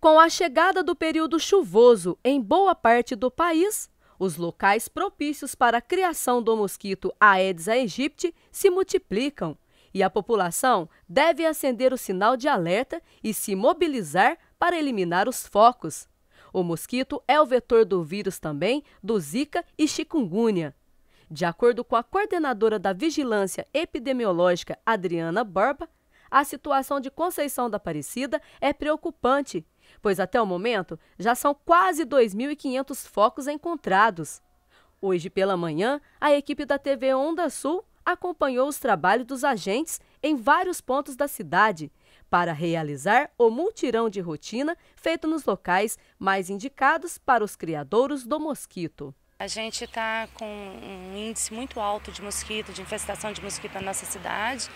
Com a chegada do período chuvoso em boa parte do país, os locais propícios para a criação do mosquito Aedes aegypti se multiplicam e a população deve acender o sinal de alerta e se mobilizar para eliminar os focos. O mosquito é o vetor do vírus também do Zika e chikungunya. De acordo com a coordenadora da Vigilância Epidemiológica, Adriana Barba, a situação de Conceição da Aparecida é preocupante pois até o momento já são quase 2.500 focos encontrados. Hoje pela manhã, a equipe da TV Onda Sul acompanhou os trabalhos dos agentes em vários pontos da cidade para realizar o multirão de rotina feito nos locais mais indicados para os criadouros do mosquito. A gente está com um índice muito alto de mosquito, de infestação de mosquito na nossa cidade.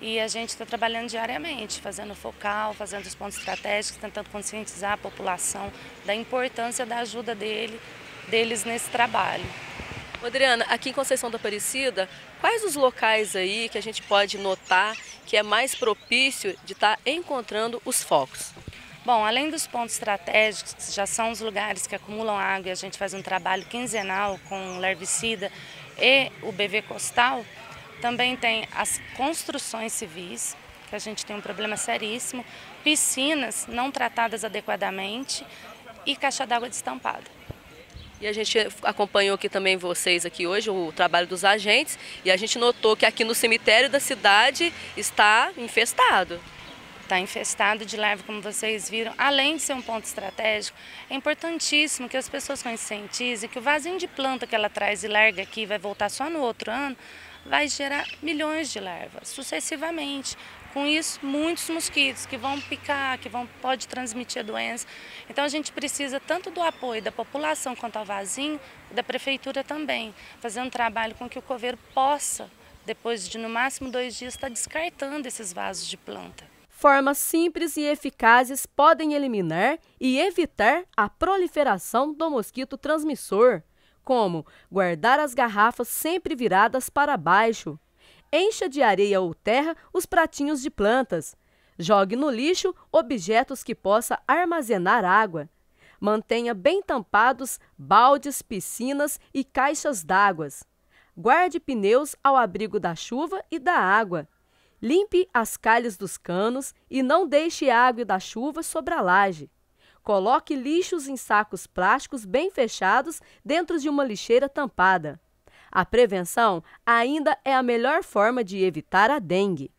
E a gente está trabalhando diariamente, fazendo focal, fazendo os pontos estratégicos, tentando conscientizar a população da importância da ajuda dele, deles nesse trabalho. Adriana, aqui em Conceição da Aparecida, quais os locais aí que a gente pode notar que é mais propício de estar tá encontrando os focos? Bom, além dos pontos estratégicos, que já são os lugares que acumulam água e a gente faz um trabalho quinzenal com larvicida e o BV Costal, também tem as construções civis, que a gente tem um problema seríssimo, piscinas não tratadas adequadamente e caixa d'água destampada. E a gente acompanhou aqui também vocês aqui hoje, o trabalho dos agentes, e a gente notou que aqui no cemitério da cidade está infestado. Está infestado de leve, como vocês viram. Além de ser um ponto estratégico, é importantíssimo que as pessoas conscientizem que o vasinho de planta que ela traz e larga aqui vai voltar só no outro ano, vai gerar milhões de larvas, sucessivamente. Com isso, muitos mosquitos que vão picar, que vão, pode transmitir a doença. Então a gente precisa tanto do apoio da população quanto ao vasinho da prefeitura também, fazer um trabalho com que o coveiro possa, depois de no máximo dois dias, estar descartando esses vasos de planta. Formas simples e eficazes podem eliminar e evitar a proliferação do mosquito transmissor como guardar as garrafas sempre viradas para baixo, encha de areia ou terra os pratinhos de plantas, jogue no lixo objetos que possa armazenar água, mantenha bem tampados baldes, piscinas e caixas d'água, guarde pneus ao abrigo da chuva e da água. Limpe as calhas dos canos e não deixe água da chuva sobre a laje. Coloque lixos em sacos plásticos bem fechados dentro de uma lixeira tampada. A prevenção ainda é a melhor forma de evitar a dengue.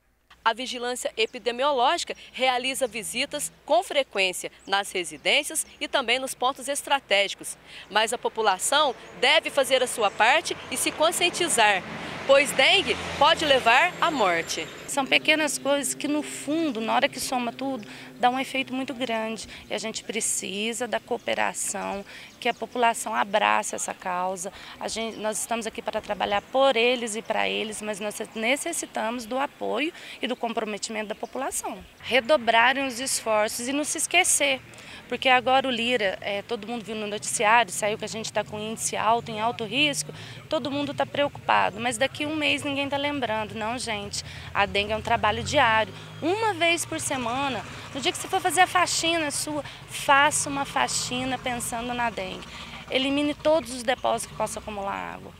A vigilância epidemiológica realiza visitas com frequência nas residências e também nos pontos estratégicos. Mas a população deve fazer a sua parte e se conscientizar, pois dengue pode levar à morte. São pequenas coisas que, no fundo, na hora que soma tudo, dá um efeito muito grande. E a gente precisa da cooperação, que a população abrace essa causa. Gente, nós estamos aqui para trabalhar por eles e para eles, mas nós necessitamos do apoio e do comprometimento da população. Redobrarem os esforços e não se esquecer, porque agora o Lira, é, todo mundo viu no noticiário, saiu que a gente está com índice alto, em alto risco, todo mundo está preocupado, mas daqui um mês ninguém está lembrando, não, gente. A dengue é um trabalho diário, uma vez por semana. No dia que você for fazer a faxina sua, faça uma faxina pensando na dengue. Elimine todos os depósitos que possam acumular água.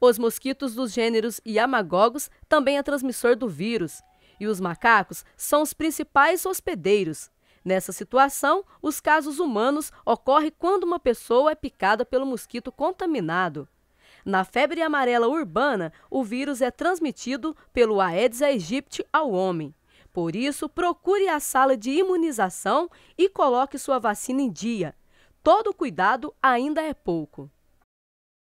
Os mosquitos dos gêneros Yamagogos também é transmissor do vírus. E os macacos são os principais hospedeiros. Nessa situação, os casos humanos ocorrem quando uma pessoa é picada pelo mosquito contaminado. Na febre amarela urbana, o vírus é transmitido pelo Aedes aegypti ao homem. Por isso, procure a sala de imunização e coloque sua vacina em dia. Todo cuidado ainda é pouco.